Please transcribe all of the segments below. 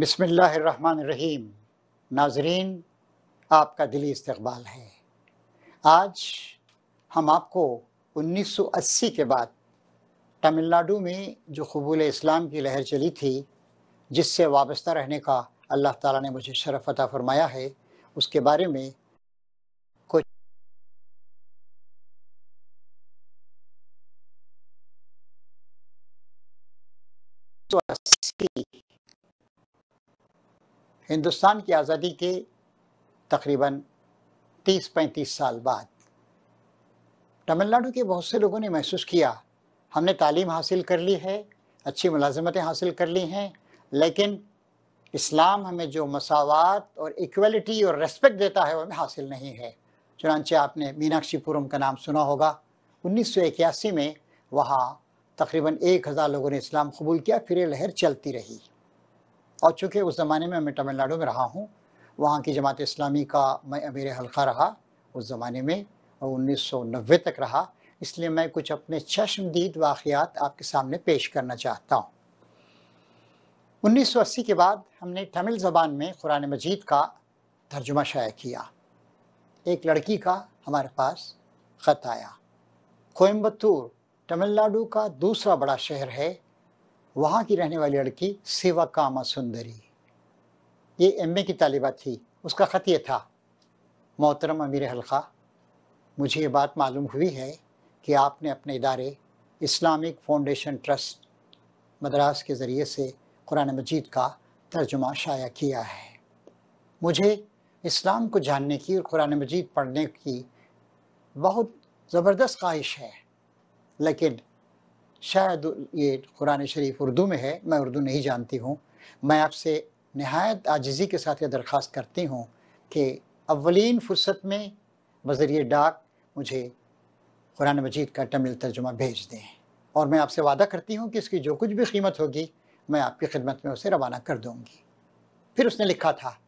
रहीम नाजरीन आपका दिली इस्तबाल है आज हम आपको 1980 के बाद तमिलनाडु में जो कबूल इस्लाम की लहर चली थी जिससे वाबस्ता रहने का अल्लाह ताला ने मुझे शरफ फरमाया है उसके बारे में कुछ हिंदुस्तान की आज़ादी के तकरीबन 30-35 साल बाद तमिलनाडु के बहुत से लोगों ने महसूस किया हमने तालीम हासिल कर ली है अच्छी मुलाजमतें हासिल कर ली हैं लेकिन इस्लाम हमें जो मसावत और इक्वलिटी और रेस्पेक्ट देता है वो हमें हासिल नहीं है चुनानचे आपने मीनाक्षीपुरम का नाम सुना होगा उन्नीस में वहाँ तकरीबन एक हज़ार लोगों ने इस्लाम कबूल किया फिर ये लहर चलती रही और चूँकि उस ज़माने में मैं तमिलनाडु में रहा हूँ वहाँ की जमात इस्लामी का मैं अमीर हल्का रहा उस ज़माने में और उन्नीस तक रहा इसलिए मैं कुछ अपने चश्मदीद वाक़ात आपके सामने पेश करना चाहता हूँ 1980 के बाद हमने तमिल ज़बान में कुरान मजीद का तर्जुमा शाया किया एक लड़की का हमारे पास ख़त आया कोयम्बतूर तमिलनाडु का दूसरा बड़ा शहर है वहाँ की रहने वाली लड़की सेवा कामा सुंदरी ये एम की तालिबा थी उसका ख़त ये था मोहतरम अमीर हल्का मुझे ये बात मालूम हुई है कि आपने अपने इदारे इस्लामिक फाउंडेशन ट्रस्ट मद्रास के ज़रिए से कुरान मजीद का तर्जुमा शाया किया है मुझे इस्लाम को जानने की और कुरान मजीद पढ़ने की बहुत ज़बरदस्त ख्वाहिश है लेकिन शायद ये कुरान शरीफ उर्दू में है मैं उर्दू नहीं जानती हूँ मैं आपसे नहायत आजिज़ी के साथ ये दरख्वास्त करती हूँ कि अवलिन फुर्सत में बजरिए डाक मुझे कुरान मजीद का तमिल तर्जुमा भेज दें और मैं आपसे वादा करती हूँ कि इसकी जो कुछ भी कीमत होगी मैं आपकी खिदमत में उसे रवाना कर दूँगी फिर उसने लिखा था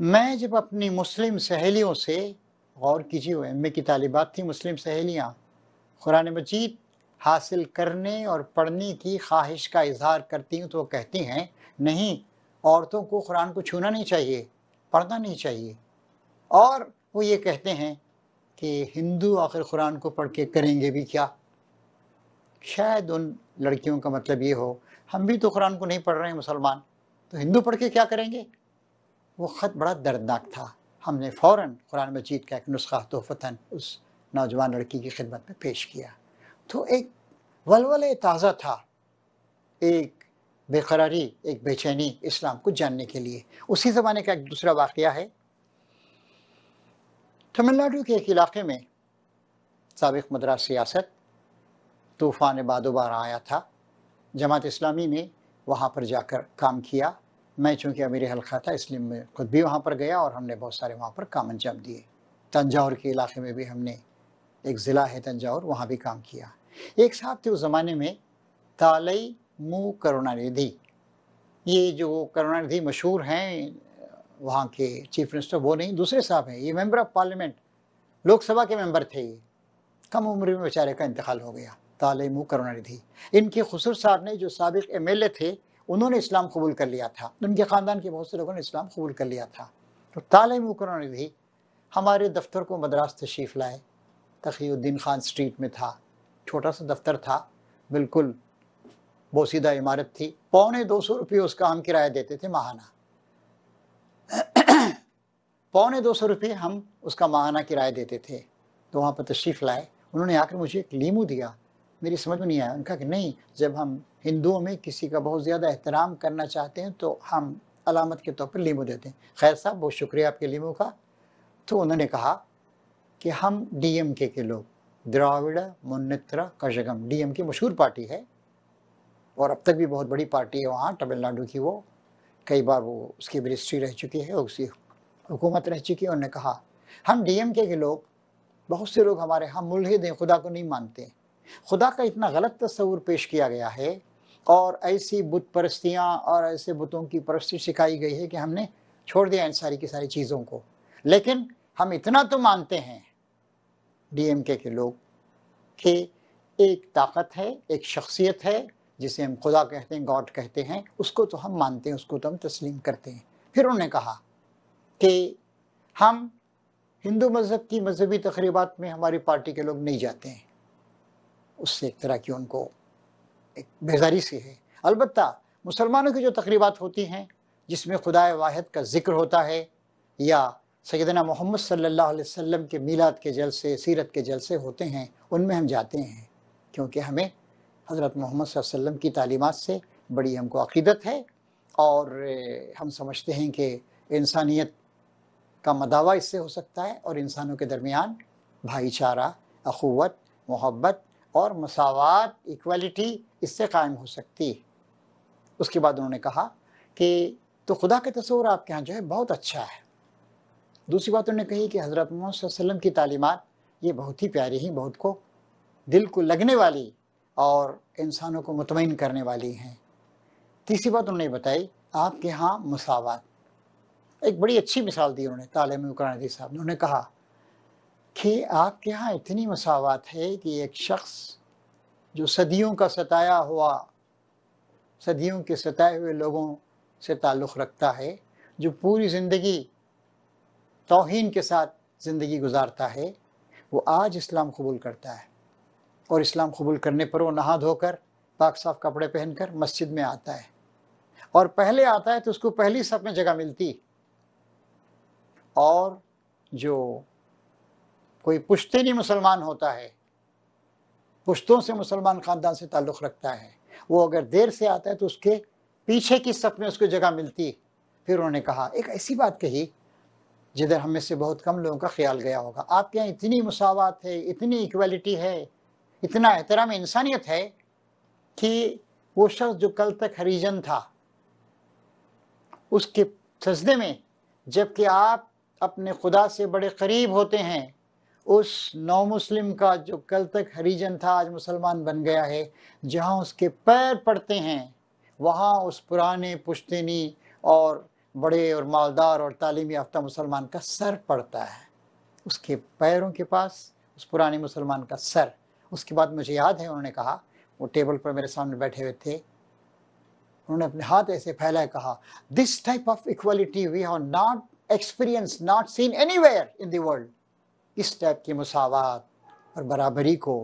मैं जब अपनी मुस्लिम सहेलियों से गौर कीजिए एम ए की तालिबात थी मुस्लिम सहेलियाँ कुरान मजीद हासिल करने और पढ़ने की ख्वाहिश का इजहार करती हूँ तो वो कहती हैं नहीं औरतों को कुरान को छूना नहीं चाहिए पढ़ना नहीं चाहिए और वो ये कहते हैं कि हिंदू आखिर कुरान को पढ़ के करेंगे भी क्या शायद उन लड़कियों का मतलब ये हो हम भी तो कुरान को नहीं पढ़ रहे हैं मुसलमान तो हिंदू पढ़ के क्या करेंगे वो ख़त बड़ा दर्दनाक था हमने फ़ौर कुरान मजीद का एक नुस्खा तोहफ़ता उस नौजवान लड़की की खिदमत में पेश किया तो एक वलवल ताज़ा था एक बेकरारी एक बेचैनी इस्लाम को जानने के लिए उसी ज़माने का एक दूसरा वाक़ है तमिलनाडु के एक इलाके में सबक मद्रास सियासत तूफ़ान बादोबार आया था जमात इस्लामी ने वहाँ पर जाकर काम किया मैं चूँकि अमीर हल्का था इसलिए मैं खुद भी वहाँ पर गया और हमने बहुत सारे वहाँ पर काम अंजाम दिए तंजावर के इलाके में भी हमने एक ज़िला है तंजावर वहाँ भी काम किया एक साहब थे उस ज़माने में तालई मुँह करुणानिधि ये जो करुणानिधि मशहूर हैं वहाँ के चीफ मिनिस्टर वो नहीं दूसरे साहब हैं ये मेंबर ऑफ पार्लियामेंट लोकसभा के मेंबर थे ये कम उम्र में बेचारे का इंतकाल हो गया तालीम करुणानिधि इनके खसूर साहब ने जो सबक एम एल ए थे उन्होंने इस्लाम कबूल कर लिया था उनके ख़ानदान के बहुत से लोगों ने इस्लाम कबूल कर लिया था तो तालीम करुणानिधि हमारे दफ्तर को मद्रास तशरीफ़ लाए तखीउद्दीन खान स्ट्रीट में था छोटा सा दफ्तर था बिल्कुल बोसीदा इमारत थी पौने दो सौ रुपये उसका हम किराया देते थे माहाना पौने दो सौ रुपये हम उसका माहाना किराया देते थे तो वहाँ पर तशरीफ़ लाए उन्होंने आकर मुझे एक लीमू दिया मेरी समझ में नहीं आया उनका कि नहीं जब हम हिंदुओं में किसी का बहुत ज़्यादा एहतराम करना चाहते हैं तो हम अलामत के तौर पर लीमू देते हैं खैर साहब बहुत शुक्रिया आपके लीमू का तो उन्होंने कहा कि हम डीएमके के लोग द्राविड़ मुन्नित्रा कशगम डीएम की मशहूर पार्टी है और अब तक भी बहुत बड़ी पार्टी है वहाँ तमिलनाडु की वो कई बार वो उसकी मिनिस्ट्री रह चुकी है उसकी हुकूमत रह चुकी है उन्होंने कहा हम डीएम के लोग बहुत से लोग हमारे हम मुलहिद हैं खुदा को नहीं मानते खुदा का इतना गलत तस्वूर पेश किया गया है और ऐसी बुत परस्तियाँ और ऐसे बुतों की परस्ती सिखाई गई है कि हमने छोड़ दिया इन सारी की सारी चीज़ों को लेकिन हम इतना तो मानते हैं डीएमके के लोग के एक ताकत है एक शख्सियत है जिसे हम खुदा कहते हैं गॉड कहते हैं उसको तो हम मानते हैं उसको तो हम तस्लीम करते हैं फिर उन्होंने कहा कि हम हिंदू मज़हब की मजहबी तकरीबा में हमारी पार्टी के लोग नहीं जाते हैं उससे एक तरह की उनको एक बेजारी सी है अलबत् मुसलमानों की जो तकरीबा होती हैं जिसमें खुदा वाहद का जिक्र होता है या सैदना मोहम्मद सल्लल्लाहु अलैहि वसल्लम के मीलाद के जलसे सीरत के जलसे होते हैं उनमें हम जाते हैं क्योंकि हमें हज़रत मोहम्मद वसल्लम की तालीमत से बड़ी हमको अकीदत है और हम समझते हैं कि इंसानियत का मदावा इससे हो सकता है और इंसानों के दरमियान भाईचारा अखवत मोहब्बत और मसावत इक्वलिटी इससे कायम हो सकती है उसके बाद उन्होंने कहा कि तो खुदा का तस्वर आपके यहाँ जो है बहुत अच्छा है दूसरी बात उन्होंने कही कि हज़रत वसल्लम की तालीमत ये बहुत ही प्यारी हैं बहुत को दिल को लगने वाली और इंसानों को मुतमिन करने वाली हैं तीसरी बात उन्होंने बताई आपके यहाँ मसावत एक बड़ी अच्छी मिसाल दी उन्होंने तालीम कुरानदी साहब ने उन्होंने कहा कि आपके यहाँ इतनी मसावत है कि एक शख्स जो सदियों का सताया हुआ सदियों के सताए हुए लोगों से ताल्लुक़ रखता है जो पूरी ज़िंदगी तोहन के साथ ज़िंदगी गुजारता है वो आज इस्लाम कबूल करता है और इस्लाम कबूल करने पर वो नहा धोकर पाक साफ कपड़े पहनकर मस्जिद में आता है और पहले आता है तो उसको पहली सब में जगह मिलती और जो कोई पुश्तनी मुसलमान होता है पुश्तों से मुसलमान ख़ानदान से ताल्लुक़ रखता है वो अगर देर से आता है तो उसके पीछे की सफ में उसको जगह मिलती फिर उन्होंने कहा एक ऐसी बात कही जिधर हमें से बहुत कम लोगों का ख्याल गया होगा आपके यहाँ इतनी मसावत है इतनी इक्वलिटी है इतना एहतराम इंसानियत है कि वो शख्स जो कल तक हरीजन था उसके सजदे में जबकि आप अपने खुदा से बड़े करीब होते हैं उस नौ मुस्लिम का जो कल तक हरीजन था आज मुसलमान बन गया है जहाँ उसके पैर पड़ते हैं वहाँ उस पुराने पुश्तनी और बड़े और मालदार और तालीम याफ्ता मुसलमान का सर पड़ता है उसके पैरों के पास उस पुराने मुसलमान का सर उसके बाद मुझे याद है उन्होंने कहा वो टेबल पर मेरे सामने बैठे हुए थे उन्होंने अपने हाथ ऐसे फैलाए कहा this type of equality we have not experience not seen any in the world इस टाइप की मसावत और बराबरी को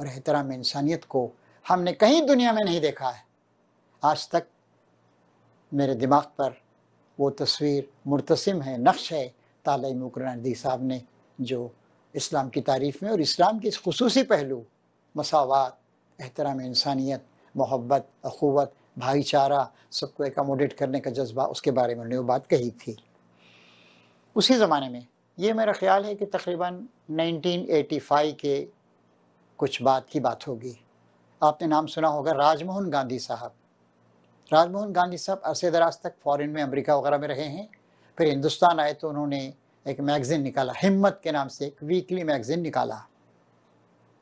और एहतराम इंसानियत को हमने कहीं दुनिया में नहीं देखा है आज तक मेरे दिमाग पर वो तस्वीर मुतसम है नक्श है ताला मुकरानदी साहब ने जो इस्लाम की तारीफ़ में और इस्लाम के इस खसूस पहलू मसावत एहतराम इंसानियत मोहब्बत अख़ुवत भाईचारा सबको एकामोडेट करने का जज्बा उसके बारे में उन्होंने वो बात कही थी उसी ज़माने में ये मेरा ख्याल है कि तकरीबन 1985 के कुछ बात की बात होगी आपने नाम सुना होगा राजमोहन गांधी साहब राजमोहन गांधी साहब अरसे दराज तक फॉरेन में अमेरिका वगैरह में रहे हैं फिर हिंदुस्तान आए तो उन्होंने एक मैगज़ीन निकाला हिम्मत के नाम से एक वीकली मैगज़ीन निकाला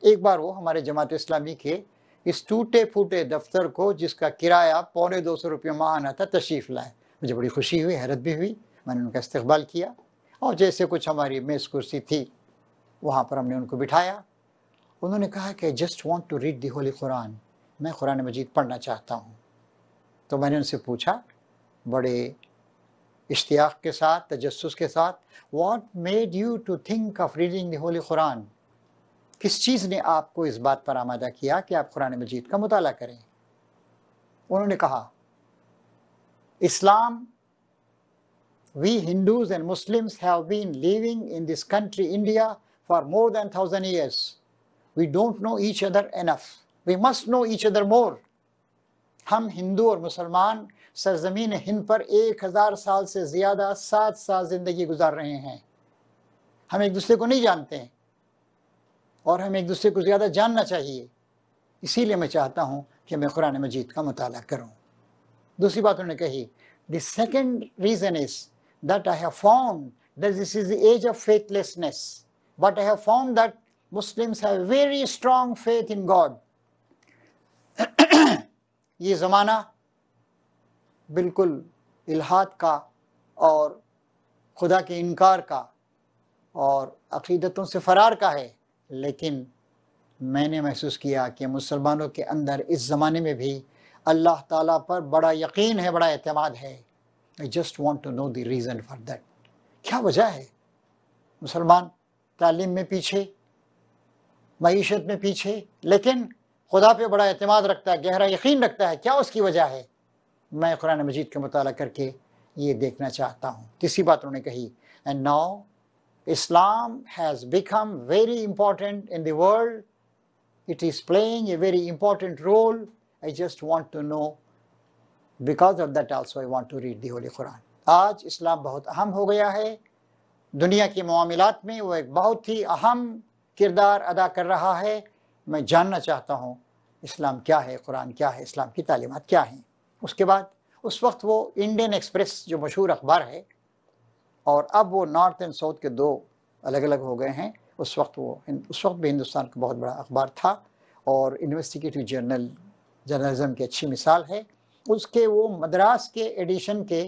एक बार वो हमारे जमात इस्लामी के इस टूटे फूटे दफ्तर को जिसका किराया पौने दो सौ रुपये माह आना था तशरीफ़ लाए मुझे बड़ी खुशी हुई हैरत भी हुई मैंने उनका इस्तेबाल किया और जैसे कुछ हमारी मेज़ कुर्सी थी वहाँ पर हमने उनको बिठाया उन्होंने कहा कि just want to read the holy Quran मैं कुरान मजीद पढ़ना चाहता हूँ तो मैंने उनसे पूछा बड़े इश्तियाक के साथ तजस के साथ what made you to think of reading the holy Quran किस चीज़ ने आपको इस बात पर आमादा किया कि आप कुरान मजीद का मुताल करें उन्होंने कहा इस्लाम we Hindus and Muslims have been living in this country India for more than thousand years we don't know each other enough we must know each other more हम हिंदू और मुसलमान सरजमीन हिंद पर एक हज़ार साल से ज़्यादा सात साल ज़िंदगी गुजार रहे हैं हम एक दूसरे को नहीं जानते हैं और हमें एक दूसरे को ज़्यादा जानना चाहिए इसीलिए मैं चाहता हूँ कि मैं कुरान मजीद का मताल करूँ दूसरी बात उन्होंने कही the second reason is that I have found that this is the age of faithlessness. But I have found that Muslims have very strong faith in ये ज़माना बिल्कुल इलाहात का और खुदा के इनकार का और अकीदतों से फरार का है लेकिन मैंने महसूस किया कि मुसलमानों के अंदर इस ज़माने में भी अल्लाह ताला पर बड़ा यकीन है बड़ा अतमाद है I just want to know the reason for that क्या वजह है मुसलमान तालीम में पीछे मीशत में पीछे लेकिन खुदा पे बड़ा अतमाद रखता है गहरा यकीन रखता है क्या उसकी वजह है मैं कुरान मजीद का मताल करके ये देखना चाहता हूँ तीसरी बात उन्होंने कही and now Islam has become very important in the world it is playing a very important role I just want to know because of that that I want to read the holy Quran आज इस्लाम बहुत अहम हो गया है दुनिया के मामलों में वो एक बहुत ही अहम किरदार अदा कर रहा है मैं जानना चाहता हूँ इस्लाम क्या है कुरान क्या है इस्लाम की तालीमत क्या हैं उसके बाद उस वक्त वो इंडियन एक्सप्रेस जो मशहूर अखबार है और अब वो नॉर्थ एंड साउथ के दो अलग अलग हो गए हैं उस वक्त वो उस वक्त भी हिंदुस्तान का बहुत बड़ा अखबार था और इन्वेस्टिगेटिव जर्नल जर्नलिज़म की अच्छी मिसाल है उसके वो मद्रास के एडिशन के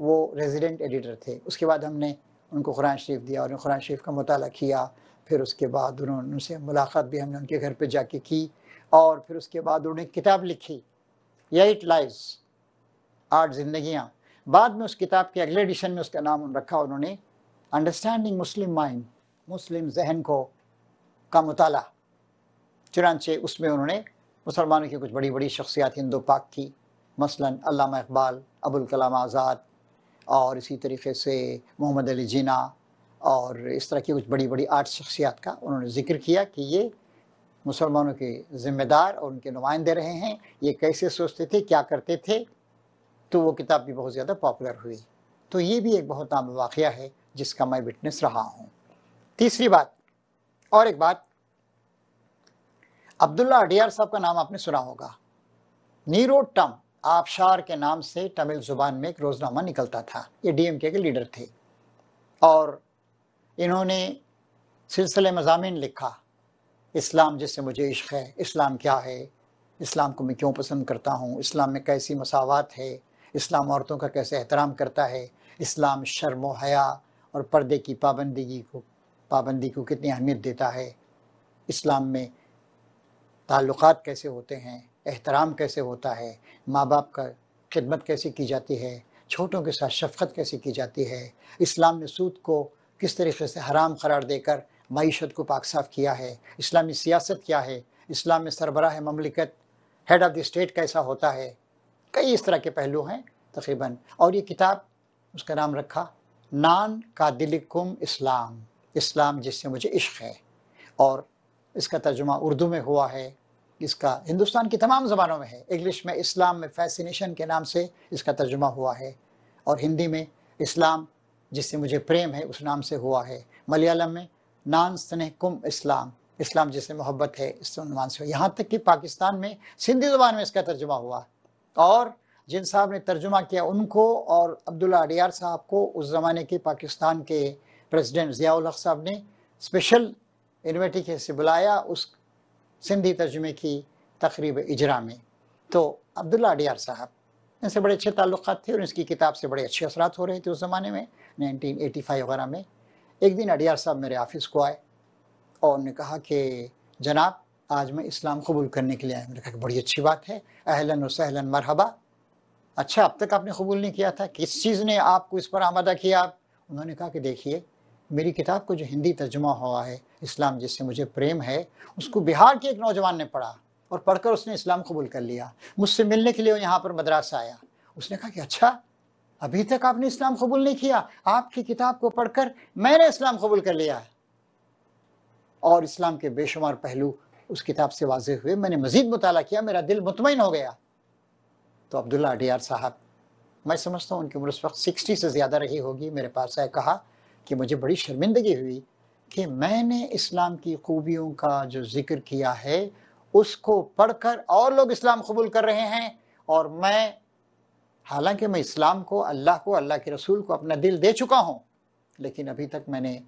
वो रेजिडेंट एडिटर थे उसके बाद हमने उनको कुरान शरीफ दिया और कुरान शरीफ का मताल किया फिर उसके बाद उन्होंने उनसे मुलाकात भी हमने उनके घर पे जाके की और फिर उसके बाद उन्होंने किताब लिखी एट लाइज आठ जिंदगियाँ बाद में उस किताब के अगले एडिशन में उसका नाम रखा उन्होंने अंडरस्टैंडिंग मुस्लिम माइंड मुस्लिम जहन को का मताल चुनानचे उसमें उन्होंने मुसलमानों की कुछ बड़ी बड़ी शख्सियात हिंदो पाक की मसलन अल्लामा इकबाल अबुल कलाम आज़ाद और इसी तरीके से मोहम्मद अली जीना और इस तरह की कुछ बड़ी बड़ी आठ शख्सियात का उन्होंने जिक्र किया कि ये मुसलमानों के ज़िम्मेदार और उनके नुमाइंदे रहे हैं ये कैसे सोचते थे क्या करते थे तो वो किताब भी बहुत ज़्यादा पॉपुलर हुई तो ये भी एक बहुत आम वाक़ है जिसका मैं विटनेस रहा हूँ तीसरी बात और एक बात अब्दुल्ला अडियार साहब का नाम आपने सुना होगा नीरो टम आबशार के नाम से तमिल ज़ुबान में एक रोज़नामा निकलता था ये डीएमके के लीडर थे और इन्होंने सिलसिले मजामिन लिखा इस्लाम जिससे मुझे इश्क है इस्लाम क्या है इस्लाम को मैं क्यों पसंद करता हूँ इस्लाम में कैसी मसावत है इस्लाम औरतों का कैसे एहतराम करता है इस्लाम शर्म हया और पर्दे की पाबंदगी को पाबंदी को कितनी अहमियत देता है इस्लाम में ताल्लुक़ कैसे होते हैं एहतराम कैसे होता है माँ बाप का खिदमत कैसे की जाती है छोटों के साथ शफकत कैसे की जाती है इस्लाम में सूद को किस तरीके से हराम करार देकर मीशत को पाक साफ किया है इस्लामी सियासत क्या है इस्लाम में सरबराह ममलिकत हेड ऑफ़ द स्टेट कैसा होता है कई इस तरह के पहलू हैं तकरीबन और ये किताब उसका नाम रखा नान का दिलकुम इस्लाम इस्लाम जिससे मुझे इश्क है और इसका तर्जुमा उर्दू में हुआ है इसका हिंदुस्तान की तमाम ज़बानों में है इंग्लिश में इस्लाम में फैसिनेशन के नाम से इसका तर्जुमा हुआ है और हिंदी में इस्लाम जिससे मुझे प्रेम है उस नाम से हुआ है मलयालम में नान स्नेह कुम इस्लाम इस्लाम जिससे मोहब्बत है इस अनुमान से यहाँ तक कि पाकिस्तान में सिंधी ज़ुबान में इसका तर्जुमा हुआ और जिन साहब ने तर्जुमा किया उनको और अब्दुल्ला अडियार साहब को उस ज़माने के पाकिस्तान के प्रेसिडेंट ज़ियाउल हक साहब ने स्पेशल यूनिवर्सिटी के से बुलाया उस सिंधी तर्जुमे की तकरीब इजरा में तो अब्दुल्ला अडियार साहब इनसे बड़े अच्छे ताल्लुक थे और इसकी किताब से बड़े अच्छे असरात हो रहे थे उस ज़माने में नाइनटीन एटी फाइव वगैरह में एक दिन अडियार साहब मेरे ऑफिस को आए और उन्होंने कहा कि जनाब आज मैं इस्लाम कबूल करने के लिए आया मैंने कहा कि बड़ी अच्छी बात है अहलन और सहलन मरहबा अच्छा अब तक आपने कबूल नहीं किया था किस चीज़ ने आपको इस पर आमादा किया आप उन्होंने कहा कि देखिए मेरी किताब को जो हिंदी तर्जुमा हुआ है इस्लाम जिससे मुझे प्रेम है उसको बिहार के एक नौजवान ने पढ़ा और पढ़कर उसने इस्लाम कबूल कर लिया मुझसे मिलने के लिए वो यहाँ पर मद्रास आया उसने कहा कि अच्छा अभी तक आपने इस्लाम कबूल नहीं किया आपकी किताब को पढ़कर मैंने इस्लाम कबूल कर लिया है और इस्लाम के बेशुमार पहलू उस किताब से वाजे हुए मैंने मज़ीद मुताला किया मेरा दिल मुतमिन हो गया तो अब्दुल्ला अडियार साहब मैं समझता हूँ उनकी उम्र उस वक्त सिक्सटी से ज़्यादा रही होगी मेरे पास आए कहा कि मुझे बड़ी शर्मिंदगी हुई कि मैंने इस्लाम की खूबियों का जो जिक्र किया है उसको पढ़कर और लोग इस्लाम कबूल कर रहे हैं और मैं हालांकि मैं इस्लाम को अल्लाह को अल्लाह के रसूल को अपना दिल दे चुका हूँ लेकिन अभी तक मैंने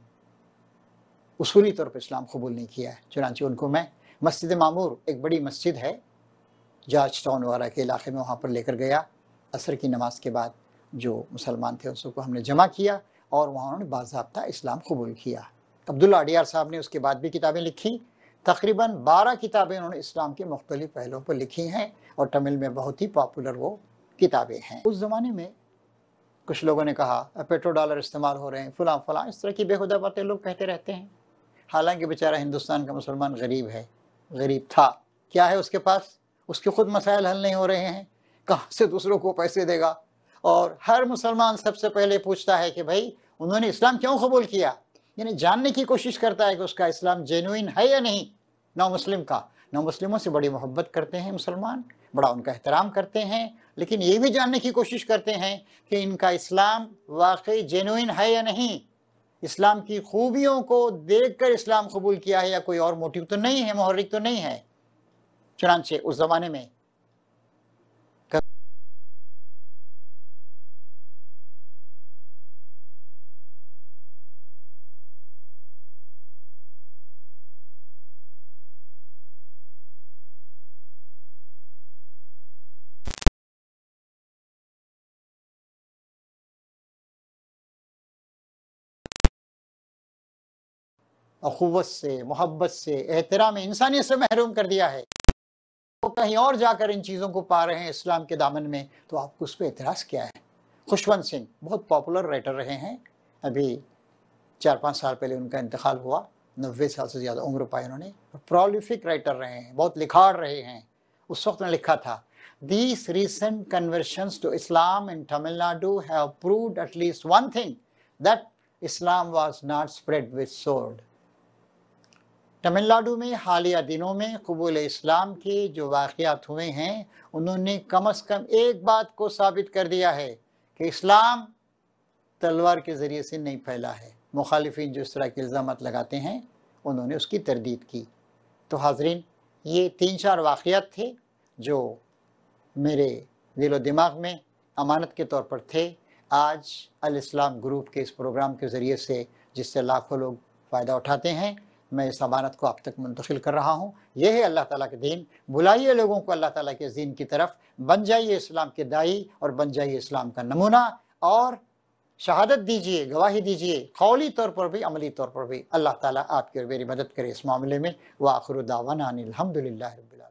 उसूली तौर पर इस्लाम कबूल नहीं किया है चुनाची उनको मैं मस्जिद मामूर एक बड़ी मस्जिद है जार्ज टाउन वगैरह के इलाके में वहाँ पर लेकर गया असर की नमाज के बाद जो मुसलमान थे उन सबको हमने जमा किया और वहाँ उन्होंने बाबा इस्लाम कबूल किया अब्दुल्ला अडियार साहब ने उसके बाद भी किताबें लिखी तकरीबन 12 किताबें उन्होंने इस्लाम के मुख्तलि पहलुओं पर लिखी हैं और तमिल में बहुत ही पॉपुलर वो किताबें हैं उस ज़माने में कुछ लोगों ने कहा पेट्रो डॉलर इस्तेमाल हो रहे हैं फलां फलां इस तरह की बेहुदा बातें लोग कहते रहते हैं हालांकि बेचारा हिंदुस्तान का मुसलमान गरीब है गरीब था क्या है उसके पास उसके खुद मसाइल हल नहीं हो रहे हैं कहाँ से दूसरों को पैसे देगा और हर मुसलमान सबसे पहले पूछता है कि भाई उन्होंने इस्लाम क्यों कबूल किया यानी जानने की कोशिश करता है कि उसका इस्लाम जेनुइन है या नहीं नौ मुस्लिम का नौ मुस्लिमों से बड़ी मोहब्बत करते हैं मुसलमान बड़ा उनका एहतराम करते हैं लेकिन ये भी जानने की कोशिश करते हैं कि इनका इस्लाम वाकई जेनुइन है या नहीं इस्लाम की खूबियों को देख कर इस्लाम कबूल किया है या कोई और मोटिव तो नहीं है महरिक तो नहीं है चुनानचे उस ज़माने में अखुवत से मोहब्बत से एहतराम इंसानियत से महरूम कर दिया है वो तो कहीं और जाकर इन चीज़ों को पा रहे हैं इस्लाम के दामन में तो आपको उस पर एतराज़ क्या है खुशवंत सिंह बहुत पॉपुलर राइटर रहे हैं अभी चार पाँच साल पहले उनका इंतकाल हुआ नब्बे साल से ज़्यादा उम्र पाई उन्होंने प्रोलिफिक राइटर रहे हैं बहुत लिखाड़ रहे हैं उस वक्त ने लिखा था These recent conversion to Islam in Tamil Nadu have have at least one thing that Islam that not spread not sword Tamil Nadu में हालिया दिनों में कबूल इस्लाम के जो वाक़ात हुए हैं उन्होंने कम अज़ कम एक बात को साबित कर दिया है कि इस्लाम तलवार के ज़रिए से नहीं फैला है मुखालफी जो इस तरह के इल्ज़ाम लगाते हैं उन्होंने उसकी तरदीद की तो हाजरीन ये तीन चार वाक़ात थे जो मेरे दिलो दिमाग में अमानत के तौर पर थे आज अल इस्लाम ग्रुप के इस प्रोग्राम के ज़रिए से जिससे लाखों लोग फ़ायदा उठाते हैं मैं इस अमानत को आप तक मुंतकिल कर रहा हूँ यह है अल्लाह ताला के दीन बुलाइए लोगों को अल्लाह ताला के दीन की तरफ बन जाइए इस्लाम के दाई और बन जाइए इस्लाम का नमूना और शहादत दीजिए गवाही दीजिए कौली तौर पर भी अमली तौर पर भी अल्लाह ताला आपकी और मेरी मदद करे इस मामले में व आखिर अलहमदिल्ला अनिलहमदिल्ला